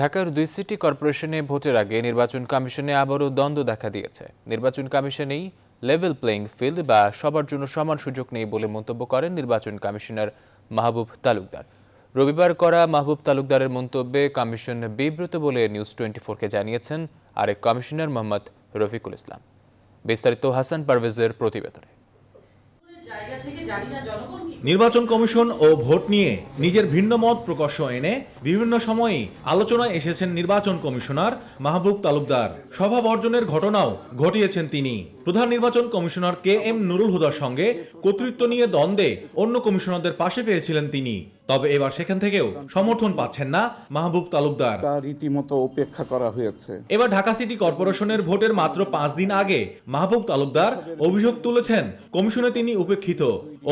ঢাকার দুই সিটি কর্পোরেশনে ভোটের আগে নির্বাচন কমিশনে আবারও দ্বন্দ্ব দেখা দিয়েছে নির্বাচন কমিশনেই লেভেল প্লেইং ফিল্ড বা সবার জন্য সমান সুযোগ নেই বলে মন্তব্য করেন নির্বাচন কমিশনার মাহবুব তালুকদার রবিবার করা মাহবুব তালুকদারের মন্তব্যে কমিশন বিব্রত বলে নিউজ টোয়েন্টি ফোরকে জানিয়েছেন আরেক কমিশনার মোহাম্মদ রফিকুল ইসলাম বিস্তারিত হাসান পারভেজের প্রতিবেদনে নির্বাচন কমিশন ও ভোট নিয়ে নিজের ভিন্ন মত প্রকাশ্য এনে বিভিন্ন সময়ে আলোচনায় এসেছেন নির্বাচন কমিশনার মাহবুব তালুকদার সভা বর্জনের ঘটনাও ঘটিয়েছেন তিনি প্রধান নির্বাচন কমিশনার কে এম নুরুল হুদার সঙ্গে কর্তৃত্ব নিয়ে দ্বন্দ্বে অন্য কমিশনারদের পাশে পেয়েছিলেন তিনি তবে এবার সেখান থেকেও সমর্থন পাচ্ছেন না মাহবুব তালুকদার তার রীতিমতো উপেক্ষা করা হয়েছে এবার ঢাকা সিটি কর্পোরেশনের ভোটের মাত্র পাঁচ দিন আগে মাহবুব তালুকদার অভিযোগ তুলেছেন কমিশনে তিনি উপেক্ষিত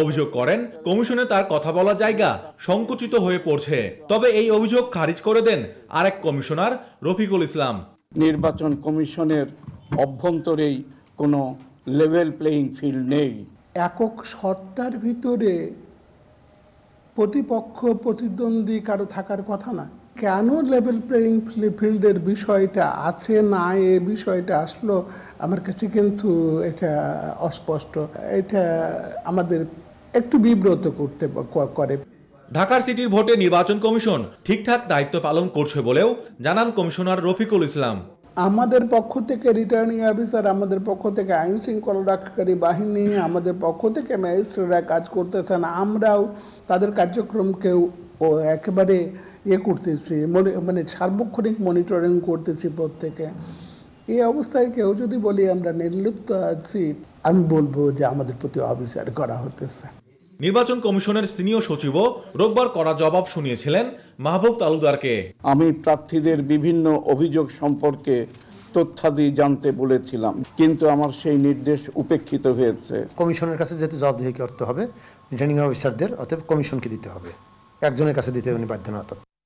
অভিযোগ করেন কমিশনে তার কথা বলা জায়গা সংকুচিত হয়ে পড়ছে তবে এই অভিযোগ খারিজ করে দেন আরেক কমিশনার রফিকুল ইসলাম নির্বাচন কমিশনের অভ্যন্তরেই কোনো লেভেল প্লেয়িং ফিল্ড নেই একক সত্তার ভিতরে প্রতিপক্ষ প্রতিদ্বন্দ্বী কারো থাকার কথা না কেন লেভেল প্লেয়িং ফিল্ডের বিষয়টা আছে না এ বিষয়টা আসলো আমার কাছে কিন্তু এটা অস্পষ্ট এটা আমাদের একটু বিব্রত করতে করে ঢাকার সিটির ভোটে নির্বাচন কমিশন ঠিকঠাক দায়িত্ব পালন করছে বলেও জানান কমিশনার রফিকুল ইসলাম আমাদের পক্ষ থেকে রিটার্নিং অফিসার আমাদের পক্ষ থেকে আইন শৃঙ্খলা রক্ষাকারী বাহিনী আমাদের পক্ষ থেকে ম্যাজিস্ট্রেটরা কাজ করতেছেন আমরাও তাদের কার্যক্রমকেও একেবারে ইয়ে করতেছি মানে সার্বক্ষণিক মনিটরিং করতেছি প্রত্যেকে এই অবস্থায় কেউ যদি বলি আমরা নির্লিপ্ত আছি আমি বলবো যে আমাদের প্রতি অবিচার করা হতেছে নির্বাচন কমিশনের সিনিয়র সচিব রোববার করা জবাব শুনিয়েছিলেন মাহবুব তালুকদারকে আমি প্রার্থীদের বিভিন্ন অভিযোগ সম্পর্কে তথ্যাদি জানতে বলেছিলাম কিন্তু আমার সেই নির্দেশ উপেক্ষিত হয়েছে কমিশনের কাছে যেহেতু জবাবদিহি করতে হবে রিটার্নিং অফিসারদের অতএব কমিশনকে দিতে হবে একজনের কাছে দিতে উনি বাধ্য না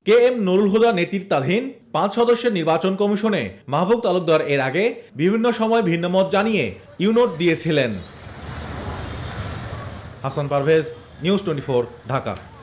কে এম নুরুল হুদা নেতৃত্বাধীন পাঁচ সদস্যের নির্বাচন কমিশনে মাহবুব তালুকদার এর আগে বিভিন্ন সময় ভিন্নমত জানিয়ে ইউনোট দিয়েছিলেন হাসান পারভেজ নিউজ টোয়েন্টি ঢাকা